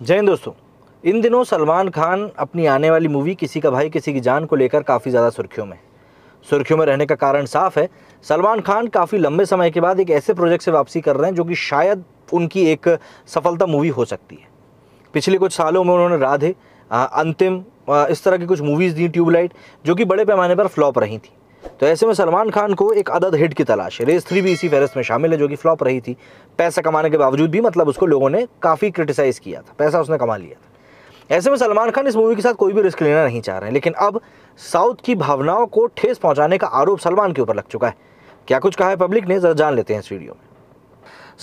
जय हिंद दोस्तों इन दिनों सलमान खान अपनी आने वाली मूवी किसी का भाई किसी की जान को लेकर काफ़ी ज़्यादा सुर्खियों में सुर्खियों में रहने का कारण साफ है सलमान खान काफ़ी लंबे समय के बाद एक ऐसे प्रोजेक्ट से वापसी कर रहे हैं जो कि शायद उनकी एक सफलता मूवी हो सकती है पिछले कुछ सालों में उन्होंने राधे अंतिम इस तरह की कुछ मूवीज़ दी ट्यूबलाइट जो कि बड़े पैमाने पर फ्लॉप रही थी तो ऐसे में सलमान खान को एक अदद हिट की तलाश है रेस थ्री भी इसी फहरस्त में शामिल है जो कि फ्लॉप रही थी पैसा कमाने के बावजूद भी मतलब उसको लोगों ने काफ़ी क्रिटिसाइज़ किया था पैसा उसने कमा लिया था ऐसे में सलमान खान इस मूवी के साथ कोई भी रिस्क लेना नहीं चाह रहे हैं लेकिन अब साउथ की भावनाओं को ठेस पहुँचाने का आरोप सलमान के ऊपर लग चुका है क्या कुछ कहा है पब्लिक ने ज़रा जान लेते हैं इस वीडियो में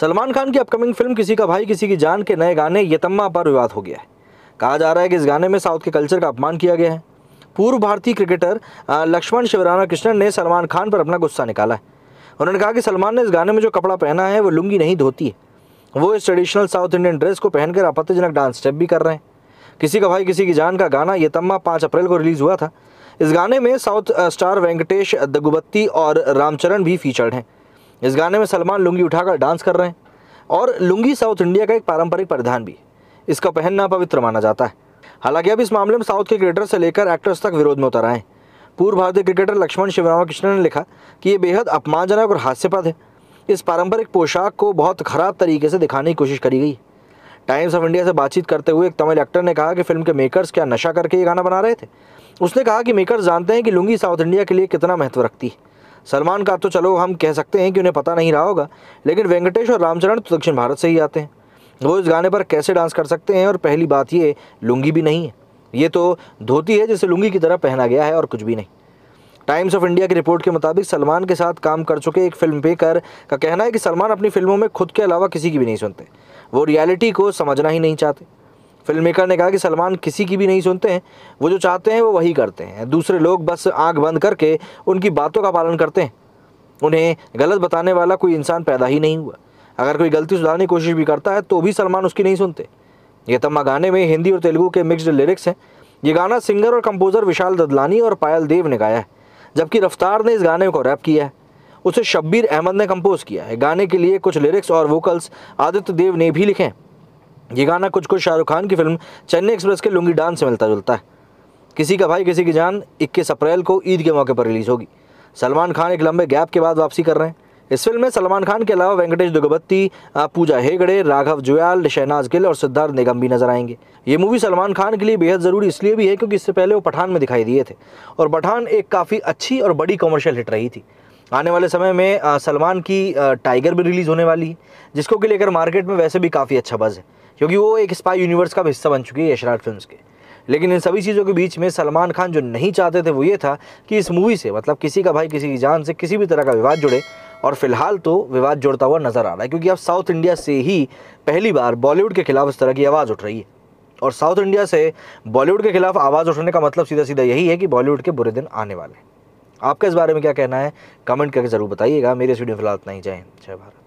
सलमान खान की अपकमिंग फिल्म किसी का भाई किसी की जान के नए गाने यतम्मा पर विवाद हो गया है कहा जा रहा है कि इस गाने में साउथ के कल्चर का अपमान किया गया है पूर्व भारतीय क्रिकेटर लक्ष्मण शिवराना कृष्णन ने सलमान खान पर अपना गुस्सा निकाला है उन्होंने कहा कि सलमान ने इस गाने में जो कपड़ा पहना है वो लुंगी नहीं धोती है वो इस ट्रेडिशनल साउथ इंडियन ड्रेस को पहनकर आपत्तिजनक डांस स्टेप भी कर रहे हैं किसी का भाई किसी की जान का गाना ये तम्मा पाँच अप्रैल को रिलीज़ हुआ था इस गाने में साउथ स्टार वेंकटेश दगुबत्ती और रामचरण भी फीचर्ड हैं इस गाने में सलमान लुंगी उठाकर डांस कर रहे हैं और लुंगी साउथ इंडिया का एक पारंपरिक परिधान भी इसका पहनना पवित्र माना जाता है हालांकि अब इस मामले में साउथ के क्रिकेटर से लेकर एक्टर्स तक विरोध में उतर आए पूर्व भारतीय क्रिकेटर लक्ष्मण कृष्ण ने लिखा कि ये बेहद अपमानजनक और हास्यपद है इस पारंपरिक पोशाक को बहुत खराब तरीके से दिखाने की कोशिश करी गई टाइम्स ऑफ इंडिया से बातचीत करते हुए एक तमिल एक्टर ने कहा कि फिल्म के मेकर्स क्या नशा करके ये गाना बना रहे थे उसने कहा कि मेकर्स जानते हैं कि लुंगी साउथ इंडिया के लिए कितना महत्व रखती है सलमान का तो चलो हम कह सकते हैं कि उन्हें पता नहीं रहा होगा लेकिन वेंकटेश और रामचरण तो दक्षिण भारत से ही आते हैं वो इस गाने पर कैसे डांस कर सकते हैं और पहली बात ये लुंगी भी नहीं है ये तो धोती है जिसे लुंगी की तरह पहना गया है और कुछ भी नहीं टाइम्स ऑफ इंडिया की रिपोर्ट के मुताबिक सलमान के साथ काम कर चुके एक फिल्म मेकर का कहना है कि सलमान अपनी फिल्मों में खुद के अलावा किसी की भी नहीं सुनते वो रियलिटी को समझना ही नहीं चाहते फिल्म मेकर ने कहा कि सलमान किसी की भी नहीं सुनते हैं वो जो चाहते हैं वो वही करते हैं दूसरे लोग बस आँख बंद करके उनकी बातों का पालन करते हैं उन्हें गलत बताने वाला कोई इंसान पैदा ही नहीं हुआ अगर कोई गलती सुधारने की कोशिश भी करता है तो भी सलमान उसकी नहीं सुनते ये तमा गाने में हिंदी और तेलुगू के मिक्सड लिरिक्स हैं ये गाना सिंगर और कंपोज़र विशाल ददलानी और पायल देव ने गाया है जबकि रफ्तार ने इस गाने को रैप किया है उसे शब्बीर अहमद ने कंपोज किया है गाने के लिए कुछ लिरिक्स और वोकल्स आदित्य देव ने भी लिखे हैं ये गाना कुछ कुछ शाहरुख खान की फिल्म चेन्नई एक्सप्रेस के लुंगी डांस से मिलता जुलता है किसी का भाई किसी की जान 21 अप्रैल को ईद के मौके पर रिलीज़ होगी सलमान खान एक लंबे गैप के बाद वापसी कर रहे हैं इस फिल्म में सलमान खान के अलावा वेंकटेश दुगबत्ती पूजा हेगड़े राघव जुयाल शहनाज गिल और सिद्धार्थ निगम भी नजर आएंगे ये मूवी सलमान खान के लिए बेहद ज़रूरी इसलिए भी है क्योंकि इससे पहले वो पठान में दिखाई दिए थे और पठान एक काफ़ी अच्छी और बड़ी कॉमर्शियल हिट रही थी आने वाले समय में सलमान की टाइगर भी रिलीज़ होने वाली है जिसको के लेकर मार्केट में वैसे भी काफ़ी अच्छा बज़ है क्योंकि वो एक स्पाई यूनिवर्स का हिस्सा बन चुकी है यशराज फिल्म के लेकिन इन सभी चीज़ों के बीच में सलमान खान जो नहीं चाहते थे वो ये था कि इस मूवी से मतलब किसी का भाई किसी की जान से किसी भी तरह का विवाद जुड़े और फिलहाल तो विवाद जोड़ता हुआ नजर आ रहा है क्योंकि अब साउथ इंडिया से ही पहली बार बॉलीवुड के खिलाफ इस तरह की आवाज़ उठ रही है और साउथ इंडिया से बॉलीवुड के खिलाफ आवाज़ उठने का मतलब सीधा सीधा यही है कि बॉलीवुड के बुरे दिन आने वाले हैं आपका इस बारे में क्या कहना है कमेंट करके ज़रूर बताइएगा मेरे इस वीडियो फिलहाल इतना ही जय जय भारत